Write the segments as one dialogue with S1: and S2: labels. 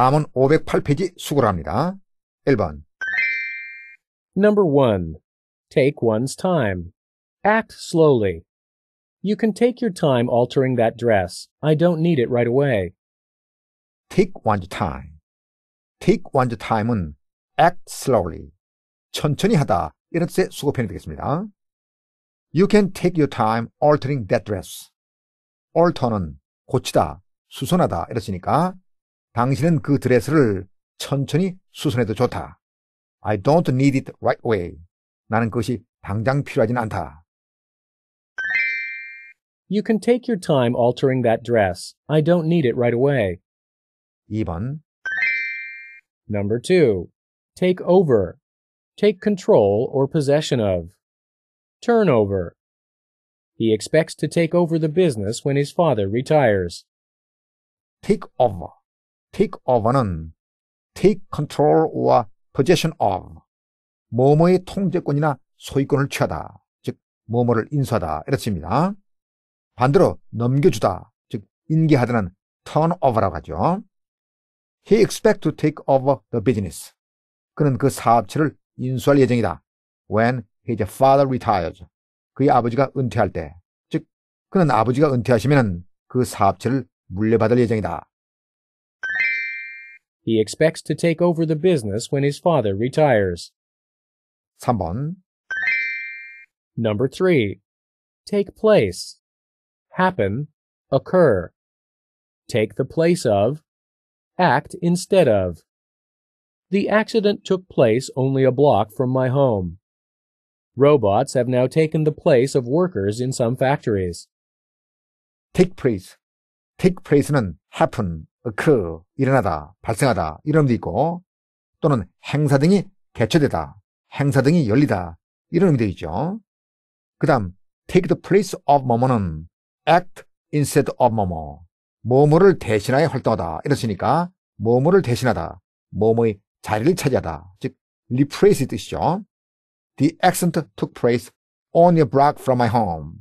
S1: 다음은 508페이지 수고랍니다. 1번 Number 1.
S2: Take one's time. Act slowly. You can take your time altering that dress. I don't need it right away. Take one's time.
S1: Take one's time은 act slowly. 천천히 하다. 이런 뜻의 수고편이 되겠습니다. You can take your time altering that dress. alter는 고치다, 수선하다 이랬으니까 당신은 그 드레스를 천천히 수선해도 좋다. I don't need it right away. 나는 그것이 당장 필요하진 않다.
S2: You can take your time altering that dress. I don't need it right away. 2번. Number 2. Take over. Take control or possession of. Turnover. He expects to take over the business when
S1: his father retires. Take over. take over는 take control or possession of 뭐뭐의 통제권이나 소유권을 취하다 즉 뭐뭐를 인수하다 이렇습니다. 반대로 넘겨주다 즉 인계하다는 turn over라고 하죠. He expect s to take over the business. 그는 그 사업체를 인수할 예정이다. When his father retires. 그의 아버지가 은퇴할 때. 즉, 그는 아버지가 은퇴하시면 그 사업체를 물려받을 예정이다.
S2: He expects to take over the business when his father retires. 3번 Number 3. Take place. Happen. Occur. Take the place of. Act instead of. The accident took place only a block from my home. Robots have now taken the place of workers in some factories.
S1: take place. take place는 happen, occur, 그, 일어나다, 발생하다 이런 의미도 있고 또는 행사 등이 개최되다, 행사 등이 열리다 이런 의미도 있죠. 그 다음 take the place of 뭐뭐는 act instead of 뭐뭐 뭐뭐를 대신하여 활동하다 이렇으니까 뭐뭐를 대신하다, 뭐뭐의 자리를 차지하다 즉 replace의 뜻이죠. The accident took place on a block from my home.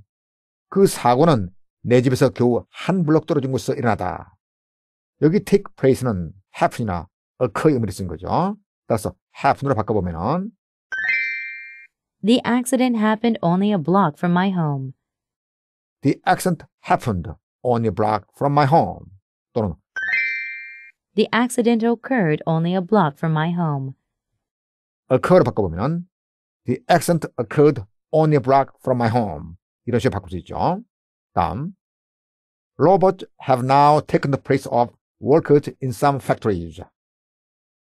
S1: 그 사고는 내 집에서 겨우 한 블록 떨어진 곳에서 일어나다. 여기 take place는 happen이나 occur의 의미를 쓴 거죠. 따라서 happen으로 바꿔보면은
S3: The accident happened only a block from my home.
S1: The accident happened only a block from my home. 또는
S3: The accident occurred only a block from my home.
S1: Occur로 바꿔보면 The accident occurred only a block from my home. 이런 식으로 바꿀 수 있죠. 다음 Robots have now taken the place of worked in some factories.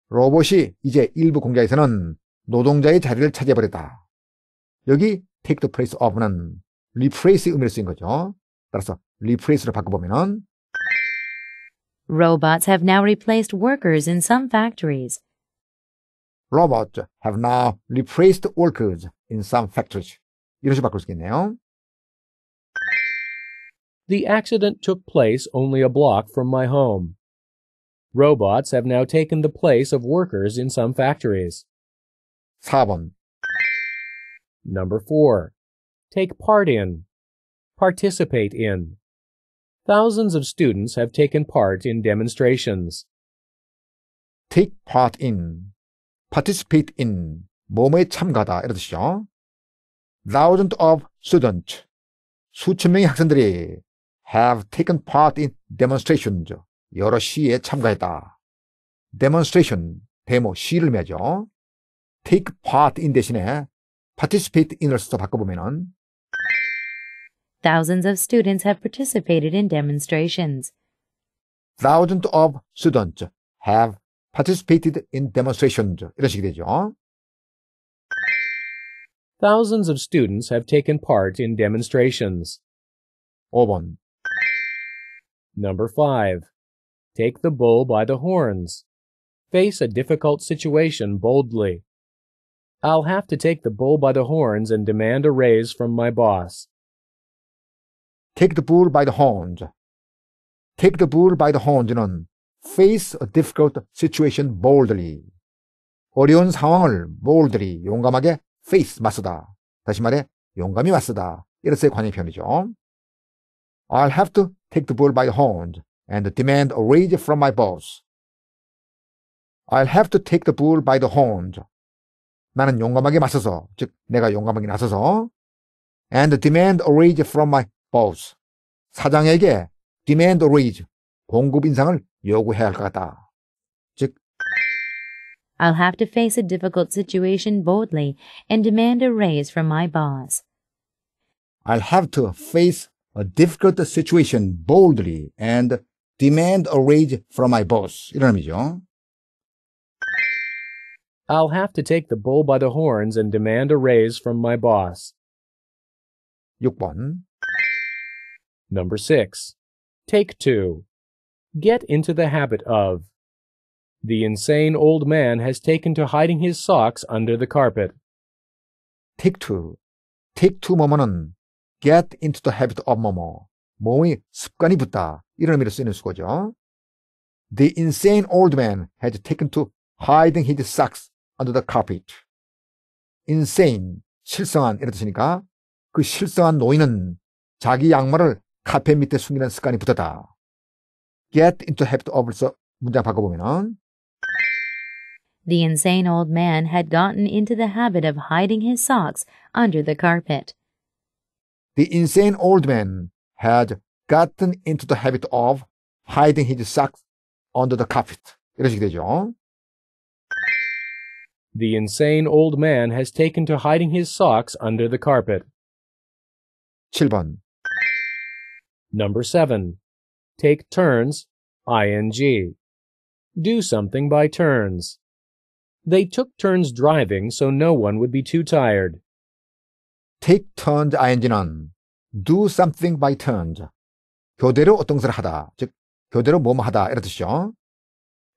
S1: 로봇이 이제 일부 공장에서는 노동자의 자리를 차지해버렸다. 여기 take the place of는 replace 의미를 쓰인 거죠. 따라서 replace로 바꿔보면은
S3: Robots have now replaced workers in some
S1: factories. Robots have now replaced workers in some factories. 이런 식으로 바꿀 수 있겠네요. The
S2: accident took place only a block from my home. Robots have now taken the place of workers in some factories. 4번 Number 4. Take part in. Participate in. Thousands of students have taken part in demonstrations.
S1: take part in, participate in, 몸에 참가다 이런 뜻이죠. Thousands of students, 수천 명의 학생들이 have taken part in demonstrations, 여러 시에 참가했다. demonstration, 데모, 시를 매죠. take part in 대신에 participate in을 써서 바꿔보면은
S3: Thousands of students have participated
S1: in demonstrations. Thousands of students have participated in demonstrations. 이런 식이 되죠.
S2: Thousands of students have taken part in demonstrations. 5번. Number 5. Take the bull by the horns. Face a difficult situation boldly. I'll have to take the bull by the horns and demand a raise from my boss. Take the bull by the horns.
S1: Take the bull by the horns. face a difficult situation boldly. 어려운 상황을 boldly 용감하게 face 맞서다. 다시 말해 용감히 맞습니다. 이로써의 관계 표현이죠. I'll have to take the bull by the horns and demand a raise from my boss. I'll have to take the bull by the horns. 나는 용감하게 맞서서, 즉 내가 용감하게 나서서 and demand a raise from my boss. 사장에게 demand a raise, 공급 인상을 요구해야 것 같다. 즉
S3: I'll have to face a difficult situation boldly and demand a raise from my boss.
S1: I'll have to face a difficult situation boldly and demand a raise from my boss. 이런 의미죠.
S2: I'll have to take the bull by the horns and demand a raise from my boss. 6번. Number 6. Take 2. Get into the habit of. The insane old man has taken to hiding his socks under the carpet. Take
S1: 2. Take 2 뭐뭐는 get into the habit of 뭐뭐. 몸의 습관이 붙다. 이런 의미로 쓰이는 수고죠. The insane old man had taken to hiding his socks under the carpet. insane, 실성한, 이런 뜻이니까 그 실성한 노인은 자기 양말을 카펫 밑에 숨기는 습관이 붙었다. get into habit of에서 문장 바꿔보면은
S3: The insane old man had gotten into the habit of hiding his socks under the carpet.
S1: The insane old man had gotten into the habit of hiding his socks under the carpet. 이런 되죠.
S2: The insane old man has taken to hiding his socks under the carpet. 7번. Number 7. Take turns, ing. Do something by turns. They took turns driving so no one would be too tired.
S1: take turns ing는 do something by turns. 교대로 어떤 것을 하다. 즉, 교대로 뭐뭐 하다. 이런 뜻이죠.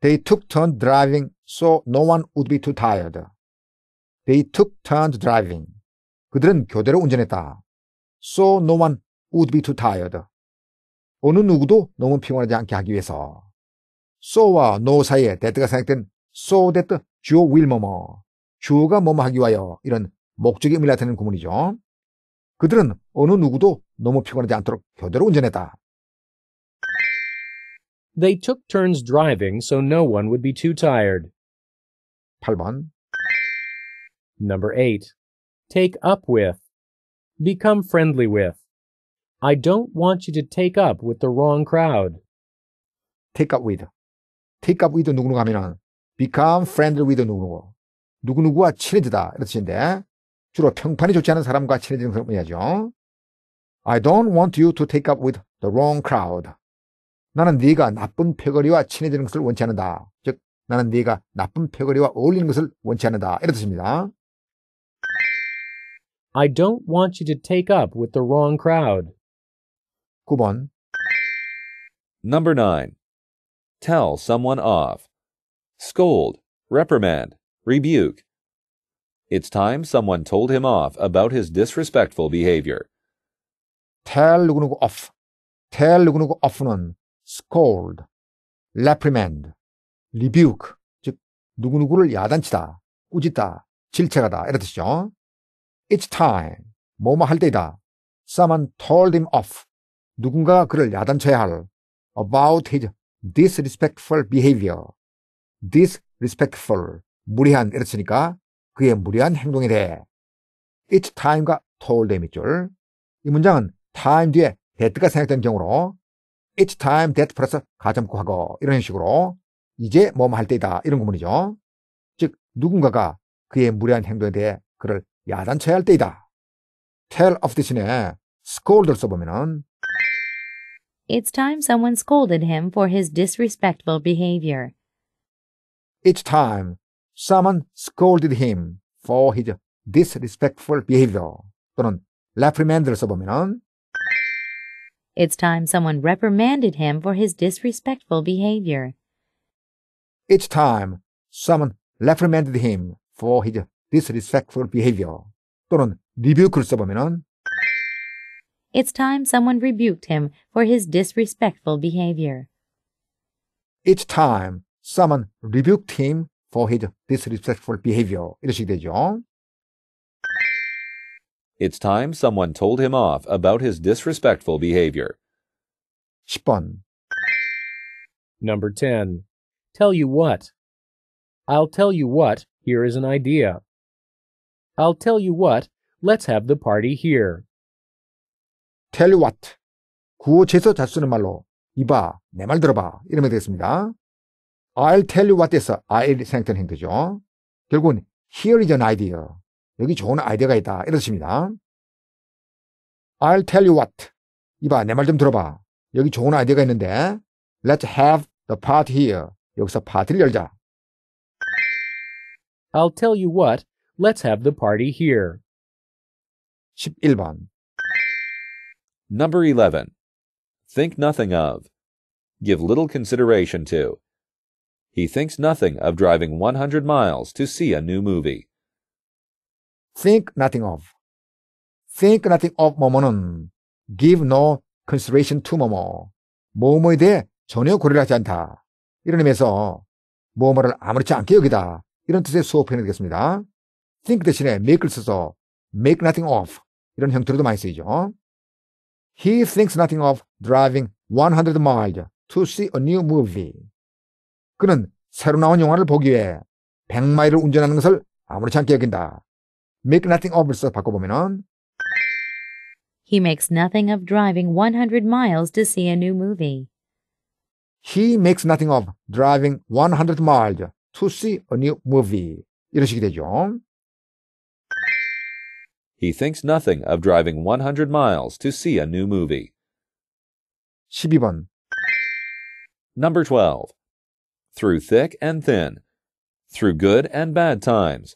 S1: They took t u r n driving so no one would be too tired. They took turns driving. 그들은 교대로 운전했다. So no one would be too tired. 어느 누구도 너무 피곤하지 않게 하기 위해서. so와 no 사이에 that가 생략된 so that 주어 will 뭐뭐. 주어가 뭐뭐 하기 위하여 이런 목적의 의미를 나타내는 구문이죠. 그들은 어느 누구도 너무 피곤하지 않도록 교대로 운전했다. They took turns driving so no one would be too
S2: tired. 8번 Number 8. Take up with. Become friendly with. I don't want you to take up
S1: with the wrong crowd. take up with. take up with 누구누구 하면은 become friendly with 누구누구. 누구누구와 친해지다. 이런 뜻인데 주로 평판이 좋지 않은 사람과 친해지는 것을 의미하죠. I don't want you to take up with the wrong crowd. 나는 네가 나쁜 패거리와 친해지는 것을 원치 않는다. 즉, 나는 네가 나쁜 패거리와 어울리는 것을 원치 않는다. 이런 뜻입니다. I don't want you to take up with the wrong crowd. 9번
S4: Number 9. Tell someone off. Scold, reprimand, rebuke, It's time someone told him off about his disrespectful behavior.
S1: tell 누구누구 off, tell 누구누구 off는 scold, reprimand, rebuke, 즉 누구누구를 야단치다, 꾸짖다, 질책하다 이런 뜻이죠. It's time, 뭐 뭐 할 때이다. Someone told him off, 누군가가 그를 야단쳐야 할 about his disrespectful behavior, disrespectful, 무례한 이렇으니까 그의 무리한 행동이래. It's time과 told them 밑줄. 이 문장은 time 뒤에 that가 생략된 경우로 it's time that 플러스 가점구하고 이런 식으로 이제 뭐뭐할 때이다 이런 구문이죠. 즉 누군가가 그의 무리한 행동에 대해 그를 야단쳐야 할 때이다. tell of 대신에 scold을 써보면은
S3: It's time someone scolded him for his disrespectful behavior.
S1: It's time Someone scolded him for his disrespectful behavior 또는 reprimand를 써보면
S3: It's time someone reprimanded him for his disrespectful behavior.
S1: It's time someone reprimanded him for his disrespectful behavior. 또는 rebuke를 써보면
S3: It's time someone rebuked him for his disrespectful behavior.
S1: It's time someone rebuked him for his disrespectful behavior. 이런 되죠.
S4: It's time someone told him off about his disrespectful behavior. 10번. Number 10. Tell you what.
S2: I'll tell you what, here is an idea. I'll tell you what,
S1: let's have the party here. Tell you what. 구호 제서 잘 쓰는 말로 이봐, 내 말 들어봐. 이러면 되겠습니다. I'll tell you what this. I'll 생략된 행태죠. 결국은 here is an idea. 여기 좋은 아이디어가 있다. 이런 뜻입니다. I'll tell you what. 이봐, 내 말 좀 들어봐. 여기 좋은 아이디어가 있는데 let's have the party here. 여기서 파티를 열자. I'll tell you what. Let's have the party here.
S4: 11번 Number 11. Think nothing of. Give little consideration to. He thinks nothing of driving 100 miles to see a new movie.
S1: Think nothing of. Think nothing of 뭐뭐는 give no consideration to Momo. 뭐뭐에 대해 전혀 고려하지 않다. 이런 의미에서 뭐뭐를 아무렇지 않게 여기다. 이런 뜻의 수호 되겠습니다. think 대신에 make를 써서 make nothing of 이런 형태로도 많이 쓰이죠. He thinks nothing of driving 100 miles to see a new movie. 그는 새로 나온 영화를 보기 위해 100마일을 운전하는 것을 아무렇지 않게 여긴다. make nothing of 써 바꿔보면은
S3: He makes nothing of driving 100 miles to see a new movie.
S1: He makes nothing of driving 100 miles to see a new movie. 이런 식이 되죠.
S4: He thinks nothing of driving 100 miles to see a new movie. 12번. Number 12. through thick and thin, through good and bad times.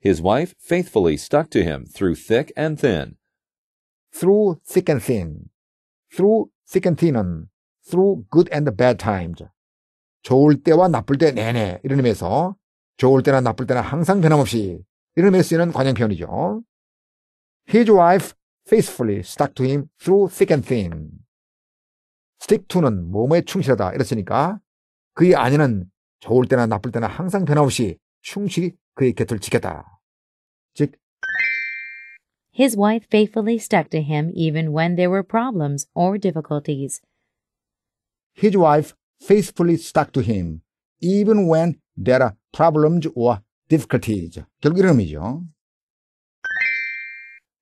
S4: His wife faithfully stuck to him through
S1: thick and thin. Through thick and thin, through thick and thin, through good and bad times. 좋을 때와 나쁠 때 내내 이런 의미에서 좋을 때나 나쁠 때나 항상 변함없이 이런 의미에서 쓰이는 관용 표현이죠. His wife faithfully stuck to him through thick and thin. stick to는 몸에 충실하다 이랬으니까 그의 아내는 좋을 때나 나쁠 때나 항상 변함없이 충실히 그의 곁을 지켰다. 즉
S3: His wife faithfully stuck to him even when there were problems or difficulties.
S1: His wife faithfully stuck to him even when there are problems or difficulties. 결기름이죠.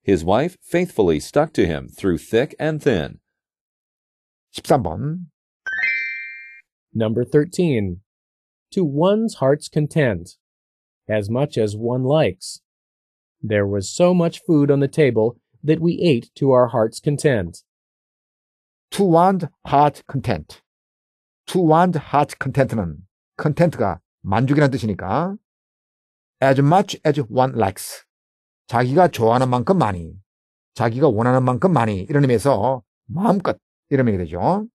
S4: His wife faithfully stuck to him through thick and thin. 13번 Number 13. To one's
S2: heart's content, as much as one likes. There was so much food on the table that we ate to our heart's content. To one's
S1: heart content. To one's heart contentment. content가 만족이란 뜻이니까 as much as one likes. 자기가 좋아하는 만큼 많이, 자기가 원하는 만큼 많이 이런 의미에서 마음껏 이런 의미가 되죠.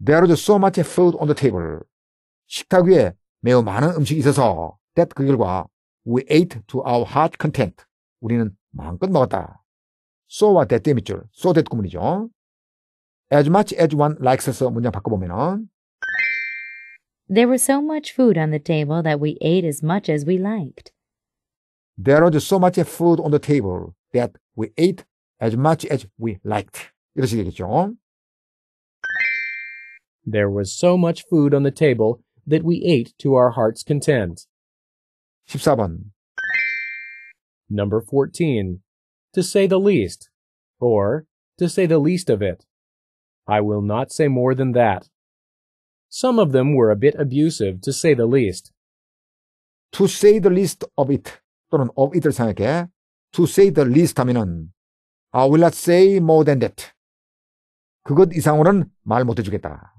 S1: There was so much food on the table. 식탁 위에 매우 많은 음식이 있어서 that 그 결과 we ate to our heart content. 우리는 마음껏 먹었다. so와 that 때문에 줄. so that 구문이죠. as much as one likes 해서 문장 바꿔보면은
S3: There was so much food on the table that we ate as much as we liked.
S1: There was so much food on the table that we ate as much as we liked. 이런 식이겠죠.
S2: There was so much food on the table that we ate to our heart's content. 14번 Number 14. To say the least, or to say the least of it. I will not say more than that. Some of them were a bit abusive, to say the least.
S1: To say the least of it 또는 of it을 생각해. To say the least 하면은 I will not say more than that. 그것 이상으로는 말 못해주겠다.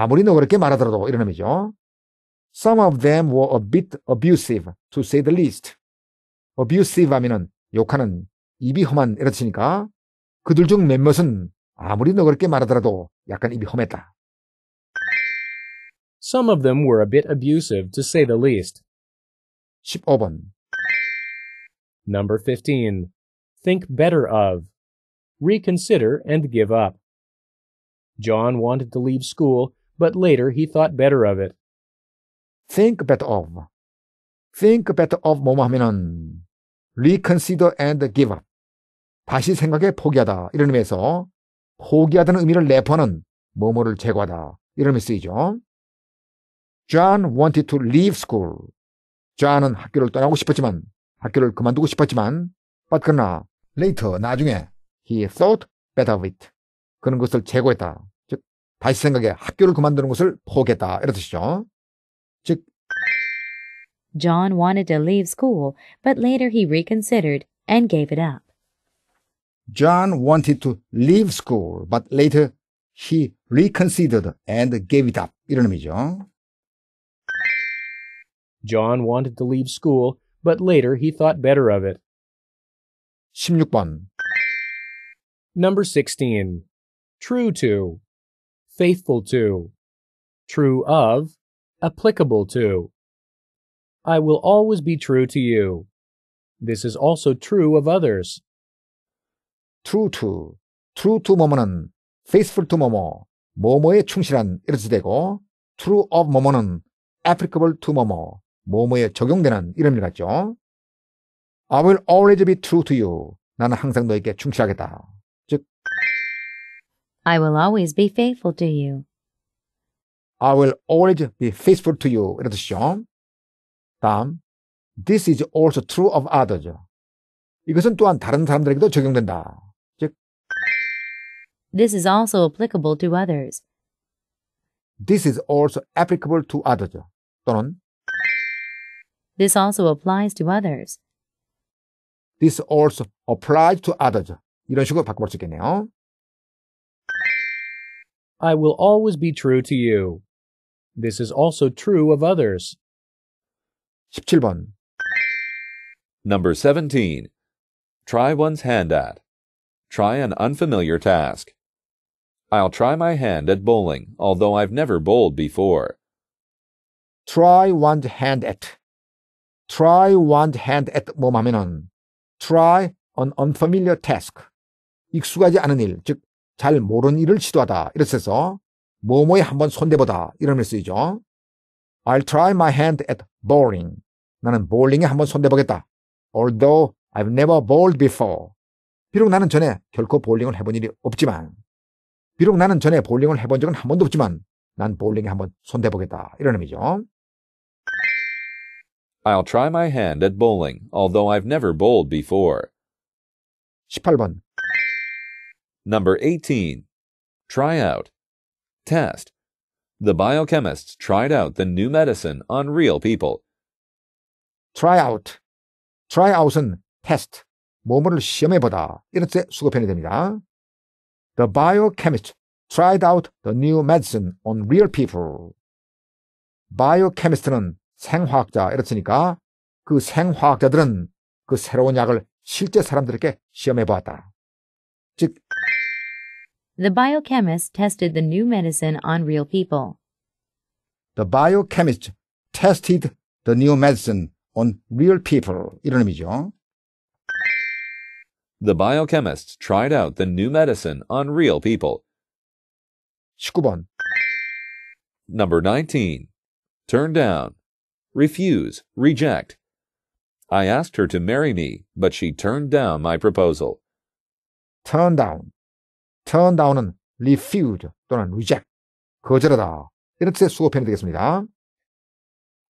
S1: 아무리너 그렇게 말하더라도 이런 의미죠. Some of them were a bit abusive, to say the least. abusive 하면은 욕하는 입이 험한 이런 뜻이니까 그들 중 몇몇은 아무리 너그럽게 말하더라도 약간 입이 험했다. Some of them were a bit abusive, to
S2: say the least. 15번 Number 15. Think better of. Reconsider and give up. John wanted to leave school but later he thought better of it. think
S1: better of. think better of 뭐뭐 하면은 reconsider and give up. 다시 생각해 포기하다. 이런 의미에서 포기하다는 의미를 내포하는 뭐뭐를 제거하다. 이런 의미 쓰이죠. John wanted to leave school. j o h n 은 학교를 떠나고 싶었지만 학교를 그만두고 싶었지만 but 그러나 later 나중에 he thought better of it. 그런 것을 제거했다. 다시 생각해 학교를 그만두는 것을 포기했다. 이런 뜻이죠. 즉
S3: John wanted to leave school, but later he reconsidered and gave it up.
S1: John wanted to leave school, but later he reconsidered and gave it up. 이런 의미죠.
S2: John wanted to leave school, but later he thought better of it. 16번. Number 16. True to. faithful to, true of, applicable to. I will always be true to you. This is also true of
S1: others. true to, true to 뭐뭐는 faithful to 뭐뭐, 뭐뭐에 충실한 이렇게 되고 true of 뭐뭐는 applicable to 뭐뭐, 뭐뭐에 적용되는 이름이 같죠. I will always be true to you. 나는 항상 너에게 충실하겠다.
S3: I will always be faithful to you.
S1: I will always be faithful to you. In addition, Tom, this is also true of others. 이것은 또한 다른 사람들에게도 적용된다. 즉,
S3: This is also applicable to others.
S1: This is also applicable to others. 또는
S3: This also applies to others.
S1: This also applies to others. 이런 식으로 바꿔볼 수 있겠네요.
S2: I will always be true to you. This is also true of others.
S4: 17번 Number 17. Try one's hand at. Try an unfamiliar task. I'll try my hand at bowling, although I've never bowled before.
S1: Try one's hand at. Try one's hand at 뭐 하면은 try an unfamiliar task. 익숙하지 않은 일, 즉잘 모르는 일을 시도하다. 이렇게서 뭐뭐에 한번 손대보다 이런 메이죠 I'll try my hand at bowling. 나는 볼링에 한번 손대보겠다. Although I've never bowled before. 비록 나는 전에 결코 볼링을 해본 일이 없지만, 비록 나는 전에 볼링을 해본 적은 한 번도 없지만, 난 볼링에 한번 손대보겠다. 이런 의미죠.
S4: I'll try my hand at bowling, although I've never bowled before. 18번. Number 18. Try out. Test. The biochemists tried out the new medicine on real
S1: people. try out. try out은 test. 몸을 시험해보다. 이런 뜻의 수급편이 됩니다. The biochemist tried out the new medicine on real people. biochemist는 생화학자 이렇으니까 그 생화학자들은 그 새로운 약을 실제 사람들에게 시험해 보았다. 즉
S3: the biochemist tested the new medicine on real people.
S1: The biochemist tested the new medicine on real people. 이런 의미죠.
S4: The biochemist tried out the new medicine on real people. 19번. Number 19. Turn down. Refuse. Reject. I asked her to marry me, but she turned down my
S1: proposal. Turn down. turn down은 refuse 또는 reject, 거절하다. 이런 뜻의 수어편이 되겠습니다.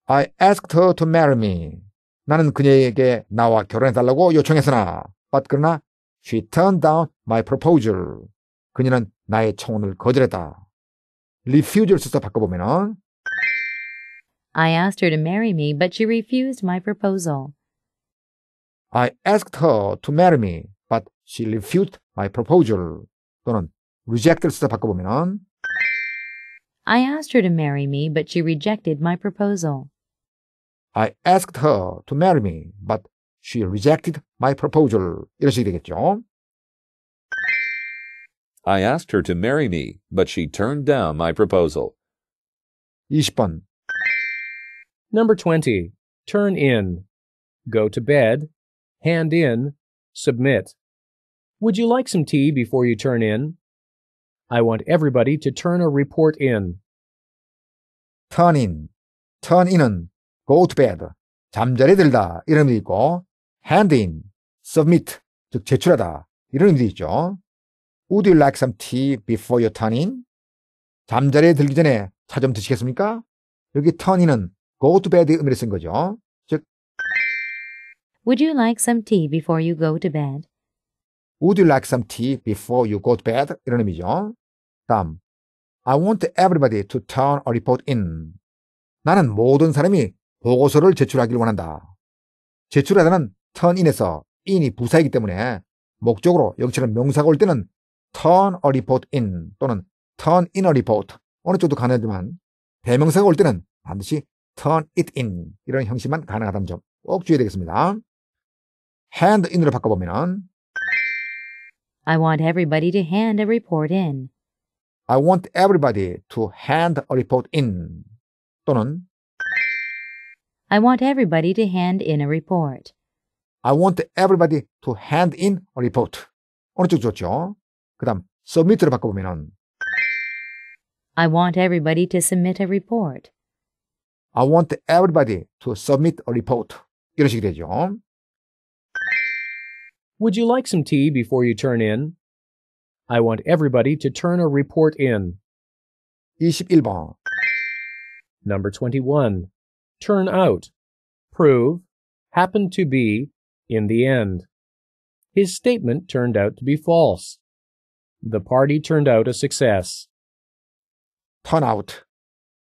S1: I asked her to marry me. 나는 그녀에게 나와 결혼해달라고 요청했으나, but 그러나 she turned down my proposal. 그녀는 나의 청혼을 거절했다. refuse를 써서 바꿔보면은
S3: I asked her to marry me, but she refused my proposal.
S1: I asked her to marry me, but she refused my proposal. 또는 reject를 바꿔보면
S3: I asked her to marry me, but she rejected my proposal.
S1: I asked her to marry me, but she rejected my proposal. 이런 식이 되겠죠.
S4: I asked her to marry me, but she turned down my proposal. 20번.
S1: Number
S2: 20. Turn in. Go to bed. Hand in. Submit. Would you like some tea before you turn in? I want everybody
S1: to turn a report in. turn in, turn in은 go to bed, 잠자리 들다 이런 의미도 있고 hand in, submit, 즉 제출하다 이런 의미도 있죠. Would you like some tea before you turn in? 잠자리에 들기 전에 차 좀 드시겠습니까? 여기 turn in은 go to bed 의미를 쓴 거죠. 즉
S3: Would you like some tea before you go to bed?
S1: Would you like some tea before you go to bed? 이런 의미죠. 다음. I want everybody to turn a report in. 나는 모든 사람이 보고서를 제출하기를 원한다. 제출하다는 turn in에서 in이 부사이기 때문에 목적으로 역시는 명사가 올 때는 turn a report in 또는 turn in a report 어느 쪽도 가능하지만 대명사가 올 때는 반드시 turn it in 이런 형식만 가능하다는 점 꼭 주의해야 되겠습니다. hand in으로 바꿔보면
S3: I want everybody to hand a report in.
S1: I want everybody to hand a report in. 또는
S3: I want everybody to hand in a report.
S1: I want everybody to hand in a report. 어느 쪽 좋죠? 그 다음, submit로 바꿔보면
S3: I want everybody to submit a report.
S1: I want everybody to submit a report. 이런 식이 되죠.
S3: Would
S2: you like some tea before you turn in? I want everybody to turn a report in. 21번. Number 21. Turn out. Prove. happened to be. In the end. His statement turned out to be false. The party turned out a success.
S1: turn out.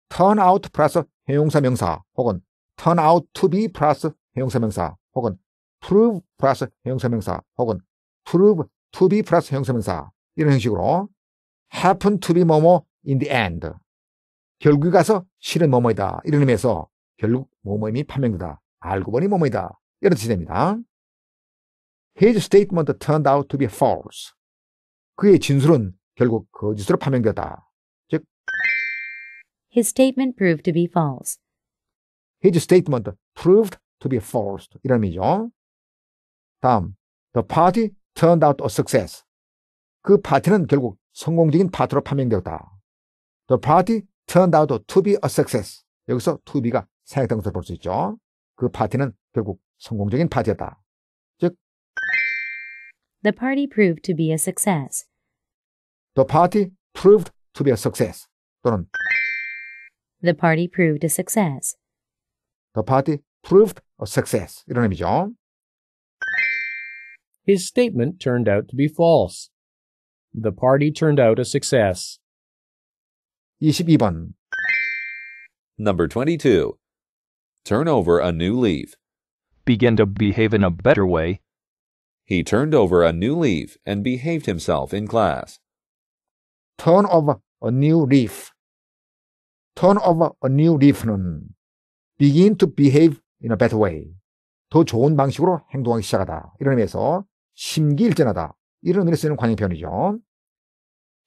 S1: turn out 플러스 형용사 명사 혹은 turn out to be plus 형용사 명사 혹은 prove 플러스 형사명사 혹은 prove to be 플러스 형사명사 이런 형식으로 happen to be 뭐뭐 in the end 결국 가서 실은 뭐뭐이다 이런 의미에서 결국 뭐뭐임이 판명되다 알고 보니 뭐뭐이다 이런 뜻이 됩니다. His statement turned out to be false. 그의 진술은 결국 거짓으로 판명되었다. 즉 His statement
S3: proved to be false.
S1: His statement proved to be false. 이런 의미죠. 다음, The Party turned out a success. 그 파티는 결국 성공적인 파티로 판명되었다. The party turned out to be a success. 여기서 to be가 사역동사로 볼 수 있죠. 그 파티는 결국 성공적인 파티였다. 즉,
S3: The party proved to be a success.
S1: The party proved to be a success. 또는
S3: The party proved a success.
S1: The party proved a success. 이런 의미죠. his
S2: statement turned out to be false. The party turned out a success.
S1: 22번
S4: Number 22. Turn over a new leaf. Begin to behave in a better way. He turned over a new leaf and behaved himself in class.
S1: Turn over a new leaf. Turn over a new leaf는 begin to behave in a better way. 더 좋은 방식으로 행동하기 시작하다. 이런 의미에서 심기일전하다. 이런 의미로 쓰는 관용 표현이죠.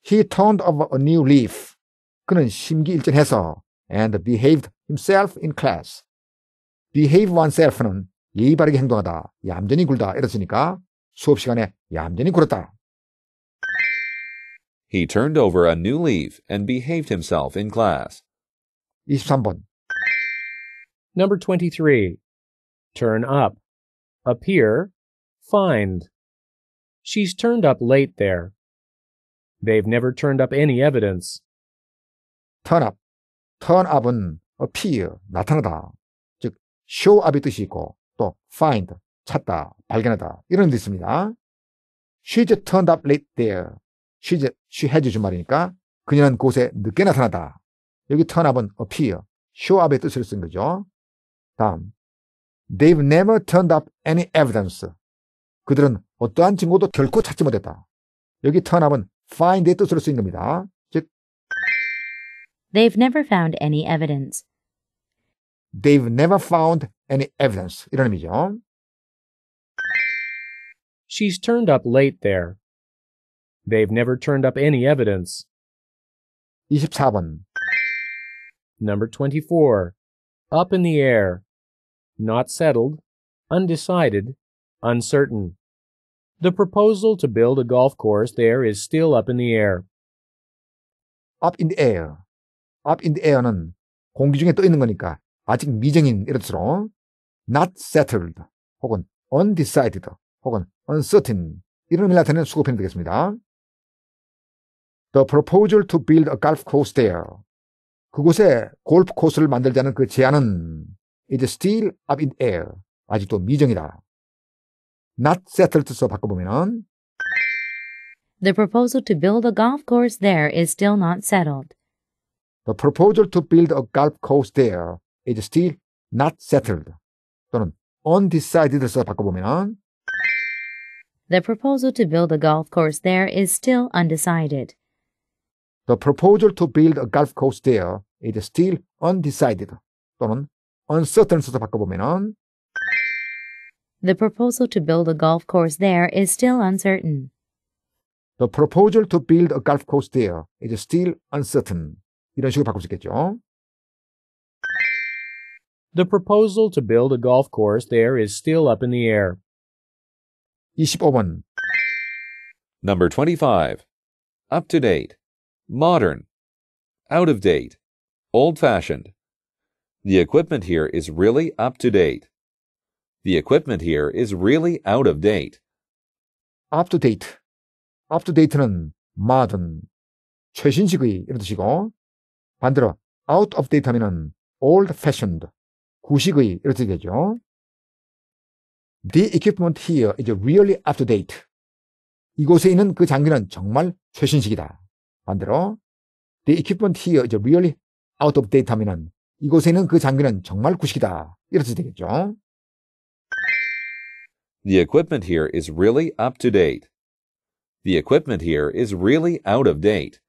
S1: He turned over a new leaf. 그는 심기일전해서 and behaved himself in class. behave oneself는 예의 바르게 행동하다, 얌전히 굴다 이랬으니까 수업 시간에 얌전히 굴었다.
S4: He turned over a new leaf and behaved himself in class. 23번.
S1: Number
S2: 23. Turn up. Appear. Find. She's turned up late there. They've never turned up any evidence.
S1: turn up. turn up은 appear, 나타나다. 즉, show up의 뜻이 있고, 또 find, 찾다, 발견하다. 이런 뜻 있습니다. She's turned up late there. She's, she has 주말이니까 그녀는 곳에 늦게 나타나다. 여기 turn up은 appear, show up의 뜻을 쓴 거죠. 다음. They've never turned up any evidence. 그들은 어떠한 증거도 결코 찾지 못했다. 터남은 find의 뜻으로 쓰인 겁니다. 즉 They've never found
S3: any evidence.
S1: They've never
S3: found any evidence. 이런 의미죠. She's
S2: turned up late there. They've never turned up any evidence. 24번. Number 24. Up in the air. Not settled. Undecided. uncertain. The proposal to build a golf course there is still up in the air.
S1: up in the air. up in the air는 공기 중에 떠 있는 거니까 아직 미정인 이런 뜻으로 not settled 혹은 undecided 혹은 uncertain 이런 의미를 나는수고표현 되겠습니다. The proposal to build a golf course there. 그곳에 골프 코스를 만들자는 그 제안은 is still up in the air. 아직도 미정이다. not settled 써 바꿔보면
S3: The proposal to build a golf course there is still not
S1: settled. The proposal to build a golf course there is still not settled. 또는 undecided 써 바꿔보면
S3: The proposal to build a golf course there is still undecided.
S1: The proposal to build a golf course there is still undecided. 또는 uncertain 써서 바꿔보면
S3: the proposal to build a golf course there is still uncertain.
S1: The proposal to build a golf course there is still uncertain. 이런 식으로 바꿀 수 있겠죠.
S3: The proposal
S2: to build a golf course there is still up in the air. 25번.
S4: Number 25. Up to date. Modern. Out of date. Old fashioned. The equipment here is really up to date. The equipment here is really out of date.
S1: up to date. up to date는 modern, 최신식의 이런 뜻이고 반대로 out of date 하면은 old fashioned, 구식의 이런 뜻이 되죠. The equipment here is really up to date. 이곳에 있는 그 장비는 정말 최신식이다. 반대로 The equipment here is really out of date 하면은 이곳에 있는 그 장비는 정말 구식이다. 이렇게 되겠죠.
S4: The equipment here is really up to date. The equipment here is really out of date.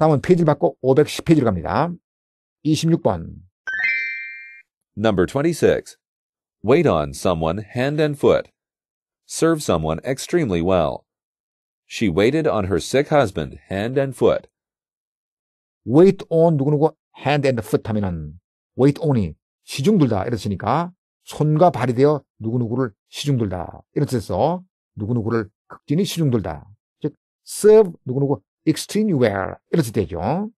S1: 다음은 페이지를 바꿔 510페이지로 갑니다. 26번.
S4: Number 26. Wait on someone hand and foot. Serve someone extremely well. She waited on her sick husband hand and foot.
S1: wait on 누구누구 hand and foot 하면은 wait on이 시중 둘다 손과 발이 되어 누구누구를 시중들다 이런 뜻에서 누구누구를 극진히 시중들다 즉, serve 누구누구 extreme l y well. 이런 뜻이 되죠.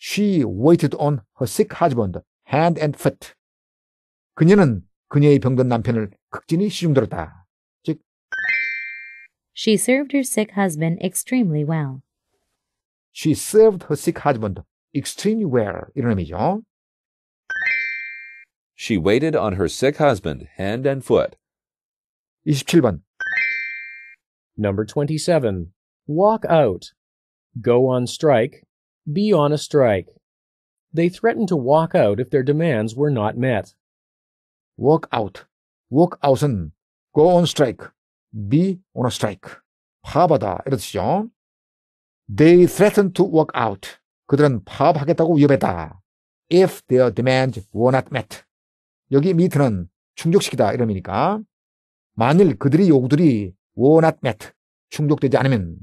S1: She waited on her sick husband, hand and foot. 그녀는 그녀의 병든 남편을 극진히 시중들았다 즉,
S3: She served her sick husband extremely well.
S1: She served her sick husband extremely well. 이런 의미죠.
S4: She waited on her sick husband hand and foot. 27번. Number 27. Walk out. Go on
S2: strike. Be on a strike. They threatened to walk out if their demands were
S1: not met. Walk out. Walk out. go on strike. Be on a strike. They threatened to walk out. 그들은 파업하겠다고 위협했다. If their demands were not met. 여기 meet는 충족시키다 이름이니까 만일 그들의 요구들이 were not met 충족되지 않으면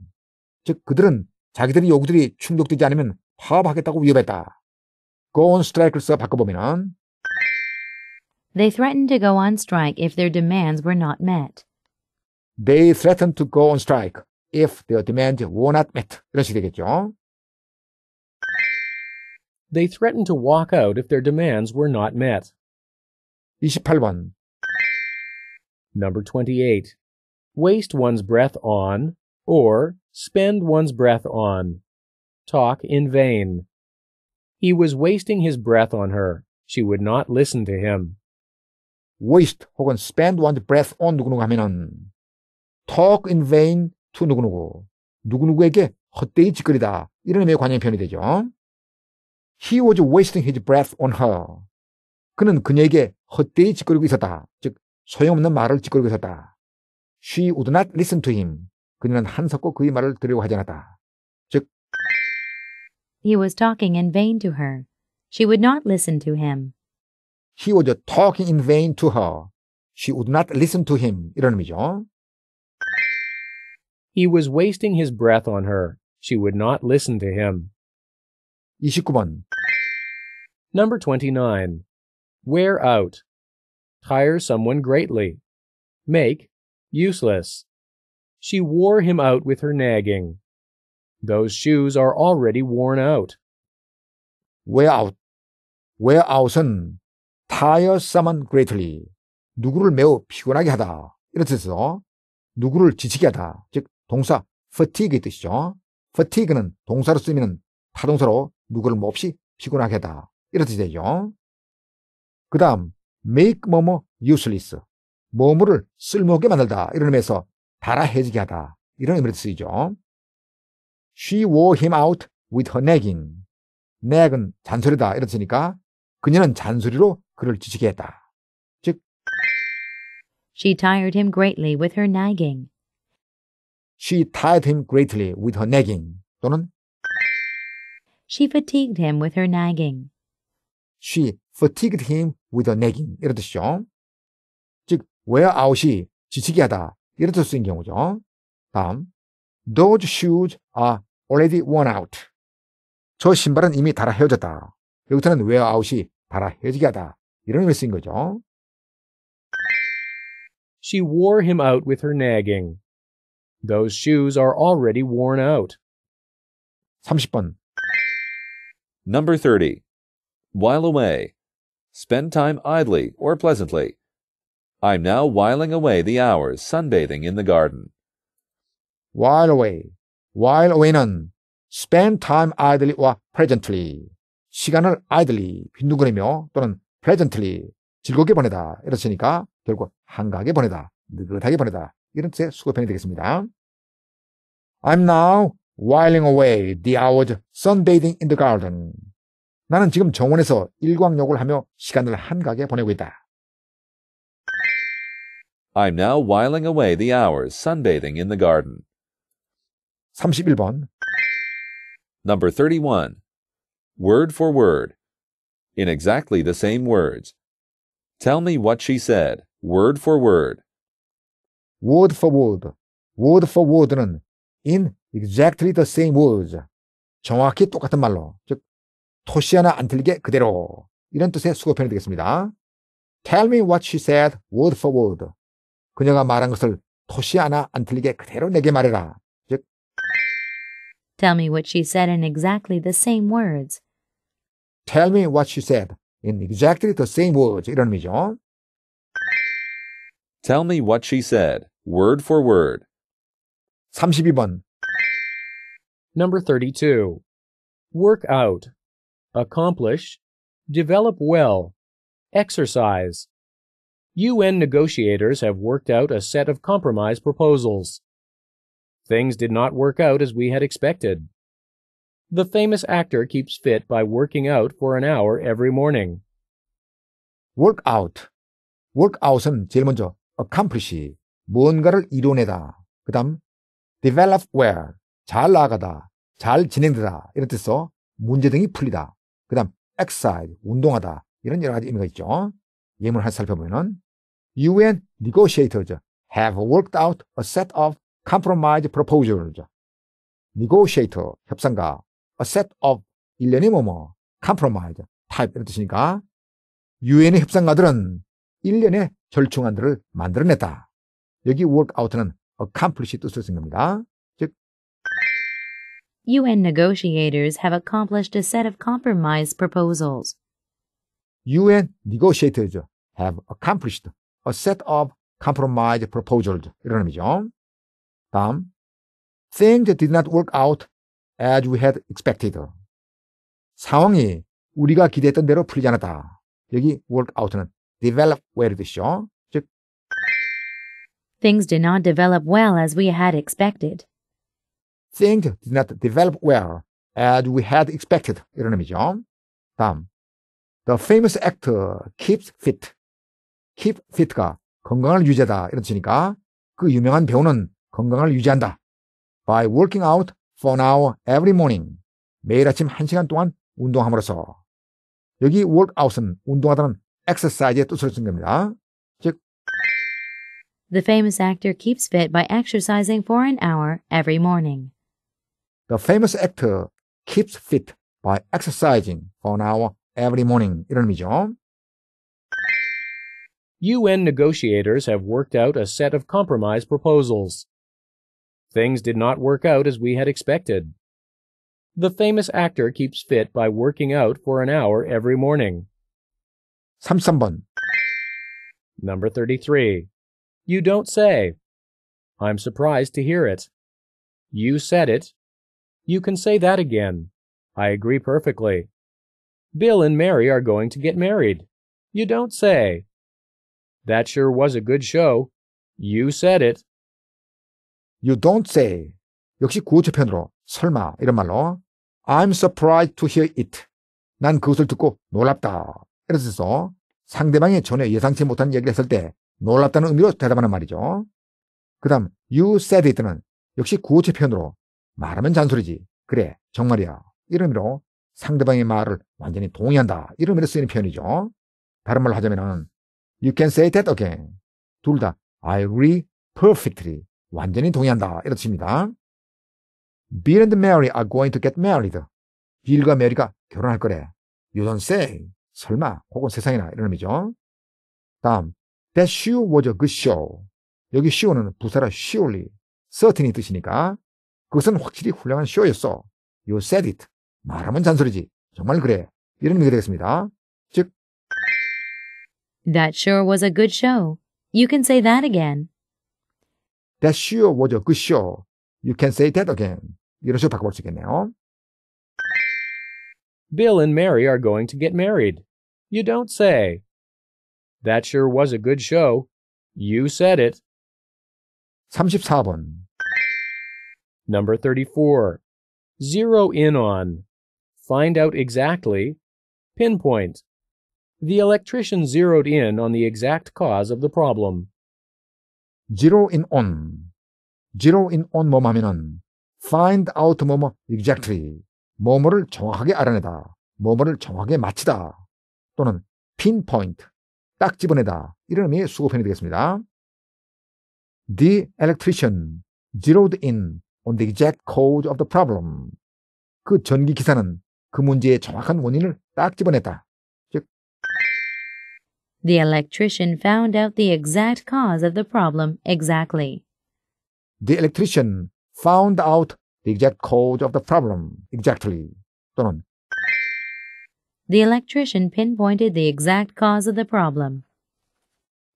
S1: 즉 그들은 자기들의 요구들이 충족되지 않으면 파업하겠다고 위협했다. go on strike를 써 바꿔보면
S3: They threatened to go on strike if their demands were not met.
S1: They threatened to go on strike if their demands were not met. 이런 식이 되겠죠.
S2: They threatened to walk out if their demands were not met. 28번. Number 28. Waste one's breath on or spend one's breath on. Talk in vain. He was wasting his breath on her. She would not
S1: listen to him. waste 혹은 spend one's breath on 누구누구 하면은 talk in vain to 누구누구 누구누구에게 헛되이 짓거리다 이런 의미의 관용 표현이 되죠. He was wasting his breath on her. 그는 그녀에게 헛되이 짓거리고 있었다. 즉 소용없는 말을 짓거리고 있었다. She would not listen to him. 그녀는 한석고 그의 말을 들으려고 하지 않았다. 즉
S3: He was talking in vain to her. She would not listen to him.
S1: He was talking in vain to her. She would not listen to him. 이런 의미죠. He was wasting his breath on her. She would not listen to
S2: him. 29번. Number 29. wear out, tire someone greatly, make useless. She wore him out with her nagging. Those shoes are
S1: already worn out. wear out. wear out은 tire someone greatly. 누구를 매우 피곤하게 하다. 이런 뜻에죠 누구를 지치게 하다. 즉, 동사 fatigue의 뜻이죠. fatigue는 동사로 쓰면 타동사로 누구를 몹시 피곤하게 하다. 이런 뜻이 되죠. 그 다음 make 뭐뭐 useless 뭐뭐를 쓸모없게 만들다 이런 의미에서 달아해지게 하다 이런 의미로 쓰이죠. She wore him out with her nagging. n a g 은 잔소리다 이랬으니까 그녀는 잔소리로 그를 지치게 했다. 즉
S3: She tired him greatly with her
S1: nagging. She tired him greatly with her nagging 또는
S3: She fatigued him with her nagging.
S1: She fatigued him with a nagging. 이런 뜻이죠. 즉, wear out이 지치게 하다. 이런 뜻을 쓰인 경우죠. 다음, those shoes are already worn out. 저 신발은 이미 달아 헤어졌다. 여기서는 wear out이 달아 헤어지게 하다. 이런 의미를 쓰인 거죠. She wore him out with her
S4: nagging.
S2: Those shoes are already worn out. 30번.
S4: Number 30. While away spend time idly or pleasantly. I'm now whiling away the hours sunbathing in
S1: the garden. While away. while away는 spend time idly or pleasantly. 시간을 idly, 빈둥거리며 또는 pleasantly 즐겁게 보내다. 이렇으니까 결국 한가하게 보내다, 느긋하게 보내다. 이런 뜻의 수거편이 되겠습니다. I'm now whiling away the hours sunbathing in the garden. 나는 지금 정원에서 일광욕을 하며 시간을 한가게 보내고 있다.
S4: I'm now whiling away the hours sunbathing in the garden. 31번 Number 31. Word for word. In exactly the same words. Tell me what she said. Word for word.
S1: Word for word. Word for word는 in exactly the same words. 정확히 똑같은 말로. 즉, 토시 하나 안 틀리게 그대로. 이런 뜻의 수고편이 되겠습니다. Tell me what she said word for word. 그녀가 말한 것을 토시 하나 안 틀리게 그대로 내게 말해라. 즉,
S3: Tell me what she said in exactly the same words.
S1: Tell me what she said in exactly the same words. 이런 의미죠. Tell me what she said, word
S4: for word. 32번. Number 32.
S2: Work out accomplish, develop well, exercise. UN negotiators have worked out a set of compromise proposals. Things did not work out as we had expected. The famous actor keeps fit by working out for an hour every morning.
S1: work out. work out은 제일 먼저 accomplish이 무언가를 이뤄내다. 그다음 develop well 잘 나아가다, 잘 진행되다 이런 뜻서 문제 등이 풀리다. 그 다음 exercise, 운동하다. 이런 여러 가지 의미가 있죠. 예문을 한 살펴보면은 UN negotiators have worked out a set of compromise proposals. negotiator, 협상가, a set of, 일련의 뭐뭐, compromise, type 이런 뜻이니까 UN의 협상가들은 일련의 절충안들을 만들어냈다. 여기 work out는 accomplish 뜻을 쓴 겁니다.
S3: UN negotiators have accomplished a set of compromise proposals.
S1: UN negotiators have accomplished a set of compromise proposals. 이런 의미죠. 다음, things did not work out as we had expected. 상황이 우리가 기대했던 대로 풀리지 않았다. 여기 work out는 develop well의 즉,
S3: things did not develop well as we had expected.
S1: things did not develop well as we had expected. 이런 의미죠. 다음. The famous actor keeps fit. keep fit가 건강을 유지하다 이런 뜻이니까 그 유명한 배우는 건강을 유지한다. By working out for an hour every morning. 매일 아침 1시간 동안 운동함으로써. 여기 workout은 운동하다는 exercise의 뜻을 쓴 겁니다. 즉
S3: The famous actor keeps fit by exercising for an hour every morning.
S1: The famous actor keeps fit by exercising for an hour every morning. 이름이죠.
S2: UN negotiators have worked out a set of compromise proposals. Things did not work out as we had expected. The famous actor keeps fit by working out for an hour every morning. 33번. Number 33. You don't say. I'm surprised to hear it. You said it, you can say that again. I agree perfectly. Bill and Mary are going to get married. You
S1: don't say. That
S2: sure was a good show. You said it.
S1: You don't say. 역시 구호체편으로 설마 이런 말로 I'm surprised to hear it. 난 그것을 듣고 놀랍다. 이래서 상대방이 전혀 예상치 못한 얘기를 했을 때 놀랍다는 의미로 대답하는 말이죠. 그 다음 you said it는 역시 구호체편으로 말하면 잔소리지. 그래, 정말이야. 이런 의미로 상대방의 말을 완전히 동의한다. 이런 의미로 쓰이는 표현이죠. 다른 말로 하자면 You can say that again. 둘 다 I agree perfectly. 완전히 동의한다. 이런 뜻입니다. Bill and Mary are going to get married. 빌과 메리가 결혼할 거래. You don't say. 설마 혹은 세상이나 이런 의미죠. 다음 That show was a good show. 여기 show는 부사라 surely, certainly 뜻이니까 그것은 확실히 훌륭한 쇼였어. You said it. 말하면 잔소리지. 정말 그래. 이런 의미가 되겠습니다. 즉
S3: That sure was a good show. You can say that again.
S1: That sure was a good show. You can say that again. 이런 식으로 바꿔볼 수 있겠네요.
S2: Bill and Mary are going to get married. You don't say. That sure was a good show. You said it. 34번. Number 34. Zero in on. Find out exactly. Pinpoint. The electrician zeroed in on the exact cause of the problem.
S1: zero in on. zero in on 뭐뭐 하면은 find out 뭐뭐 exactly. 뭐뭐를 정확하게 알아내다. 뭐뭐를 정확하게 맞히다. 또는 pinpoint. 딱 집어내다. 이런 의미의 수고편이 되겠습니다. The electrician zeroed in on the exact cause of the problem. 그 전기 기사는 그 문제의 정확한 원인을 딱 집어냈다. 즉,
S3: The electrician found out the exact cause of the problem exactly.
S1: The electrician found out the exact cause of the problem exactly. 또는
S3: The electrician pinpointed the exact cause of the problem.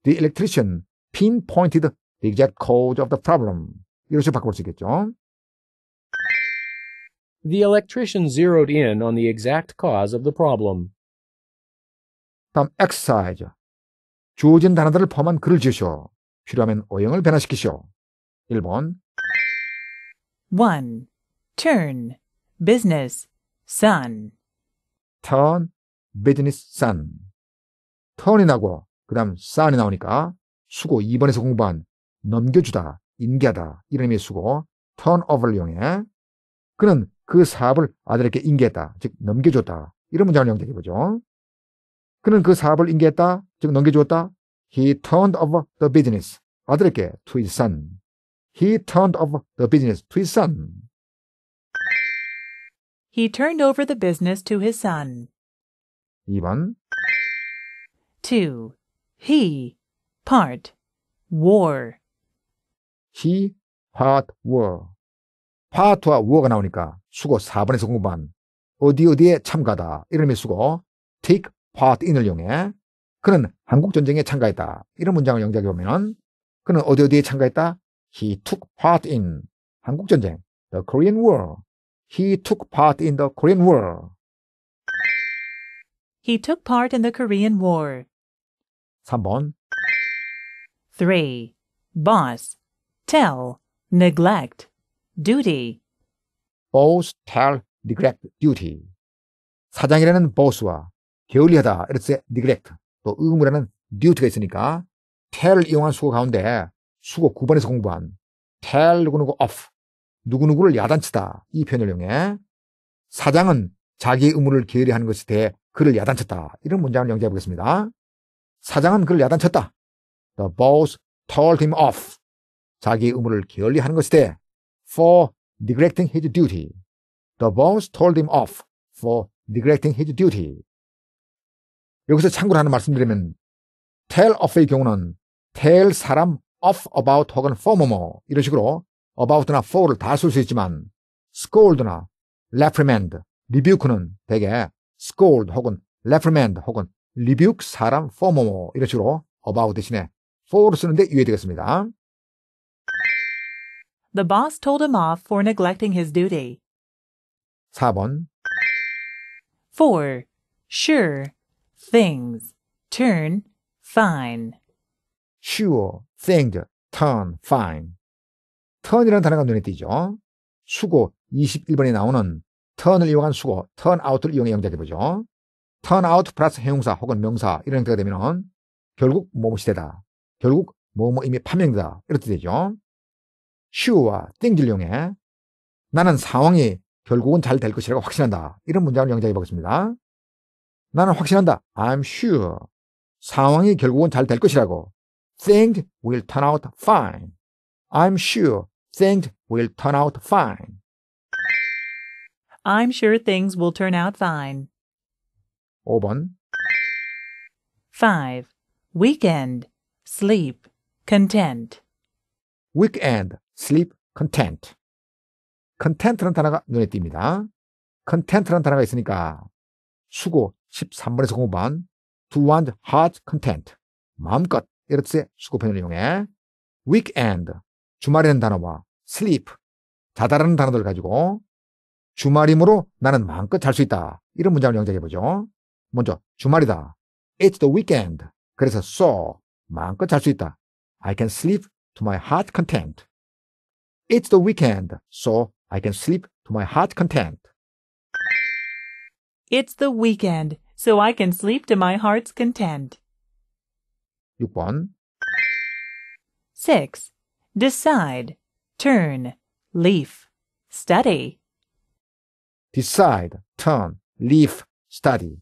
S1: The electrician pinpointed the exact cause of the problem. 이런 식으로 바꿔볼 수 있겠죠.
S3: The electrician
S1: zeroed in on the exact
S2: cause of the problem.
S1: 다음 exercise. 주어진 단어들을 포함한 글을 지으시오. 필요하면 어영을 변화시키시오. 1번
S5: 1. Turn, business, sun. Turn,
S1: business, sun. 턴이 나고 그 다음 sun이 나오니까 수고 2번에서 공부한 넘겨주다, 인계하다. 이런 의미의 수고. turn over를 이용해 그는 그 사업을 아들에게 인계했다. 즉 넘겨줬다. 이런 문장을 연결해 보죠. 그는 그 사업을 인계했다. 즉 넘겨주었다. He turned over the business. 아들에게 to his son. He turned over the business to his son.
S5: He turned over the business to his son. 2번 2. He. Part. War.
S1: he part were. part와 were가 나오니까 수고 4번에서 공부한 어디 어디에 참가다 이런 의미의 수고 take part in을 이용해 그는 한국 전쟁에 참가했다 이런 문장을 영작해 보면 그는 어디 어디에 참가했다 he took part in 한국 전쟁 the Korean War he took part in the Korean War
S5: he took part in the Korean War 3번 3 boss tell, neglect, duty.
S1: boss, tell, neglect, duty. 사장이라는 boss와 게을리하다, 이렇을때 neglect, 또 의무라는 duty가 있으니까 t e l l 이용한 수고 가운데 수고 9번에서 공부한 tell 누구누구 off, 누구누구를 야단치다 이 표현을 이용해 사장은 자기의 무를 게을리하는 것에 대해 그를 야단쳤다. 이런 문장을 연재해 보겠습니다. 사장은 그를 야단쳤다. The boss told him off. 자기 의무를 결리하는 것이되 for neglecting his duty. The bones told him off for neglecting his duty. 여기서 참고로 하는 말씀드리면 tell off의 경우는 tell 사람 off about 혹은 for 뭐뭐 이런 식으로 about나 for를 다 쓸 수 있지만 scold나 reprimand, rebuke는 대개 scold 혹은 reprimand 혹은 rebuke 사람 for 뭐뭐 이런 식으로 about 대신에 for를 쓰는데 유예되겠습니다.
S5: The boss told him off for neglecting his duty. 4번 4. Sure. Things. Turn. Fine.
S1: sure. things. turn. fine. turn이라는 단어가 눈에 띄죠. 수고 21번에 나오는 turn을 이용한 수고, turn out를 이용해 영작해보죠. turn out 플러스 형용사 혹은 명사 이런 형태가 되면 결국 뭐뭐시대다. 결국 뭐뭐 이미 판명되다. 이렇게 되죠. 슈와 땡질용의 나는 상황이 결국은 잘 될 것이라고 확신한다. 이런 문장을 영작해 보겠습니다. 나는 확신한다. I'm sure. 상황이 결국은 잘 될 것이라고. Things will turn out fine. I'm sure things will turn out fine.
S5: I'm sure things will turn out fine. 5번 5. Weekend. Sleep. Content.
S1: Weekend. sleep content. content라는 단어가 눈에 띕니다. content라는 단어가 있으니까 수고 13번에서 공부한 to want heart content. 마음껏 이런 뜻의 수고표현을 이용해 weekend 주말이라는 단어와 sleep 자다라는 단어들을 가지고 주말이므로 나는 마음껏 잘 수 있다. 이런 문장을 연작해 보죠. 먼저 주말이다. It's the weekend. 그래서 so 마음껏 잘 수 있다. I can sleep to my heart content. It's the weekend, so I can sleep to my heart content.
S5: It's the weekend, so I can sleep to my heart's content. 6번 6. Decide, turn, leaf, study.
S1: decide, turn, leaf, study.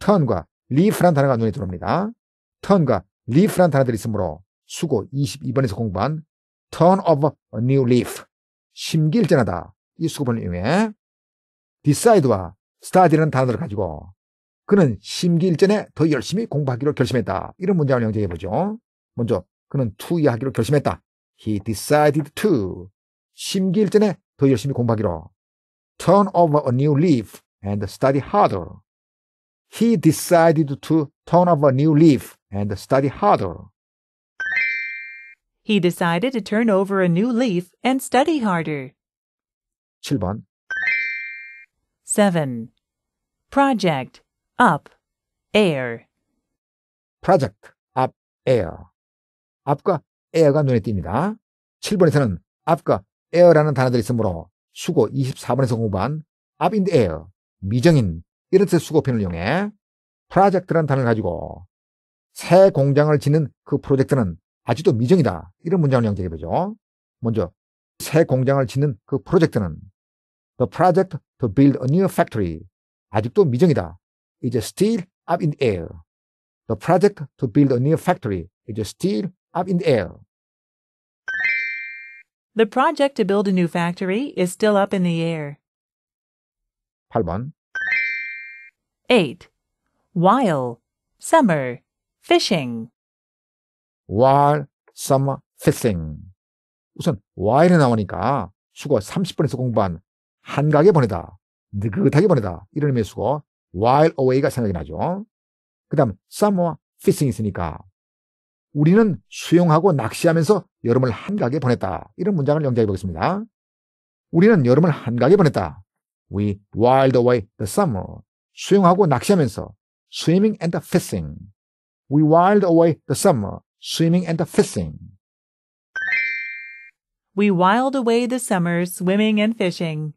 S1: turn과 leaf라는 단어가 눈에 들어옵니다. turn과 leaf라는 단어들이 있으므로 수고 22번에서 공부한 turn of a new leaf. 심기일 전하다. 이 수급을 이용해 decide와 study라는 단어를 가지고 그는 심기일전에 더 열심히 공부하기로 결심했다. 이런 문장을 영재해 보죠. 먼저 그는 투이하기로 결심했다. He decided to 심기일전에 더 열심히 공부하기로 turn over a new leaf and study harder. He decided to turn over a new leaf and study harder.
S5: He decided to turn over a new leaf and study harder. 7번 7. Project Up Air
S1: Project Up Air Up과 Air가 눈에 띕니다. 7번에서는 Up과 Air라는 단어들이 있으므로 수고 24번에서 공부한 Up in the Air, 미정인 이런 뜻의 수고편을 이용해 프로젝트라는 단어를 가지고 새 공장을 짓는 그 프로젝트는 아직도 미정이다. 이런 문장을 연재해 보죠. 먼저 새 공장을 짓는 그 프로젝트는 The project to build a new factory 아직도 미정이다. is still up in the air. The project to build a new factory is still up in the air.
S5: The project to build a new factory is still up in the air. 8번 8. While, summer, fishing.
S1: while summer fishing. 우선 while이 나오니까 수고 30번에서 공부한 한가하게 보내다, 느긋하게 보내다 이런 의미의 수거 while away가 생각이 나죠. 그 다음 summer fishing 있으니까 우리는 수영하고 낚시하면서 여름을 한가하게 보냈다. 이런 문장을 연결해 보겠습니다. 우리는 여름을 한가하게 보냈다. We whiled away the summer. 수영하고 낚시하면서 swimming and fishing. We whiled away the summer. swimming and fishing.
S5: We whiled away the summer swimming and fishing.